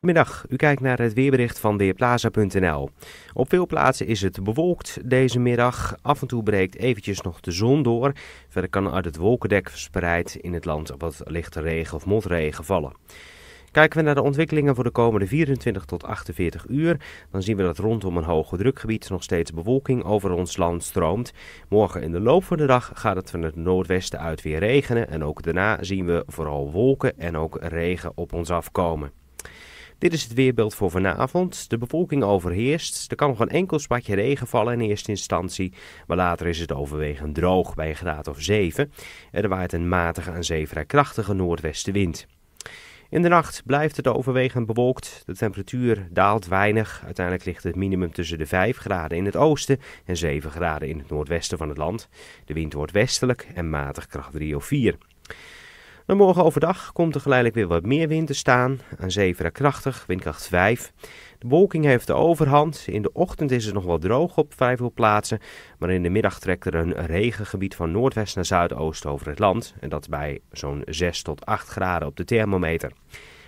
Middag, u kijkt naar het weerbericht van Weerplaza.nl. Op veel plaatsen is het bewolkt deze middag. Af en toe breekt eventjes nog de zon door. Verder kan uit het wolkendek verspreid in het land wat lichte regen of motregen vallen. Kijken we naar de ontwikkelingen voor de komende 24 tot 48 uur, dan zien we dat rondom een hoge drukgebied nog steeds bewolking over ons land stroomt. Morgen in de loop van de dag gaat het van het noordwesten uit weer regenen en ook daarna zien we vooral wolken en ook regen op ons afkomen. Dit is het weerbeeld voor vanavond. De bevolking overheerst. Er kan nog een enkel spatje regen vallen in eerste instantie. Maar later is het overwegend droog bij een graad of 7. Er waait een matige aan zeevrij krachtige noordwestenwind. In de nacht blijft het overwegend bewolkt. De temperatuur daalt weinig. Uiteindelijk ligt het minimum tussen de 5 graden in het oosten en 7 graden in het noordwesten van het land. De wind wordt westelijk en matig kracht 3 of 4 morgen overdag komt er geleidelijk weer wat meer wind te staan. Aan zeven krachtig, windkracht 5. De wolking heeft de overhand. In de ochtend is het nog wel droog op vrij plaatsen. Maar in de middag trekt er een regengebied van noordwest naar zuidoost over het land. En dat bij zo'n 6 tot 8 graden op de thermometer.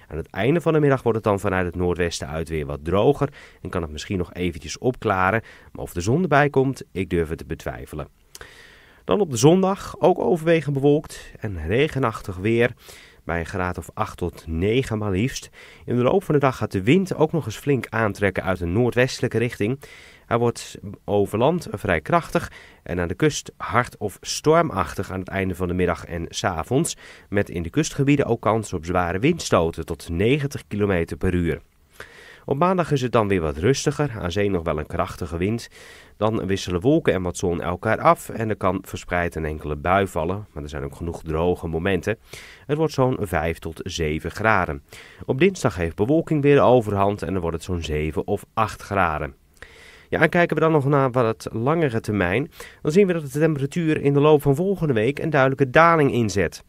Aan het einde van de middag wordt het dan vanuit het noordwesten uit weer wat droger. En kan het misschien nog eventjes opklaren. Maar of de zon erbij komt, ik durf het te betwijfelen. Dan op de zondag ook overwegend bewolkt en regenachtig weer. Bij een graad of 8 tot 9 maar liefst. In de loop van de dag gaat de wind ook nog eens flink aantrekken uit een noordwestelijke richting. Hij wordt over land vrij krachtig en aan de kust hard of stormachtig aan het einde van de middag en s avonds. Met in de kustgebieden ook kans op zware windstoten tot 90 km per uur. Op maandag is het dan weer wat rustiger, aan zee nog wel een krachtige wind. Dan wisselen wolken en wat zon elkaar af en er kan verspreid een enkele bui vallen, maar er zijn ook genoeg droge momenten. Het wordt zo'n 5 tot 7 graden. Op dinsdag heeft bewolking weer de overhand en dan wordt het zo'n 7 of 8 graden. Ja, en kijken we dan nog naar wat langere termijn, dan zien we dat de temperatuur in de loop van volgende week een duidelijke daling inzet.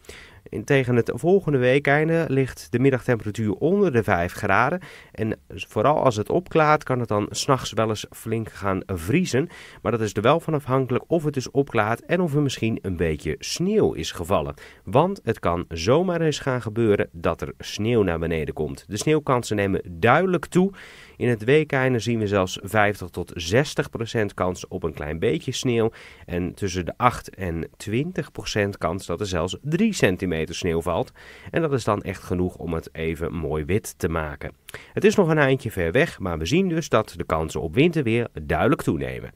En tegen het volgende weekeinde ligt de middagtemperatuur onder de 5 graden. En vooral als het opklaart, kan het dan s'nachts wel eens flink gaan vriezen. Maar dat is er wel van afhankelijk of het dus opklaart en of er misschien een beetje sneeuw is gevallen. Want het kan zomaar eens gaan gebeuren dat er sneeuw naar beneden komt. De sneeuwkansen nemen duidelijk toe. In het weekeinde zien we zelfs 50 tot 60 procent kans op een klein beetje sneeuw. En tussen de 8 en 20 procent kans dat er zelfs 3 centimeter sneeuw valt. En dat is dan echt genoeg om het even mooi wit te maken. Het is nog een eindje ver weg, maar we zien dus dat de kansen op winterweer duidelijk toenemen.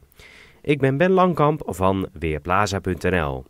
Ik ben Ben Langkamp van Weerplaza.nl.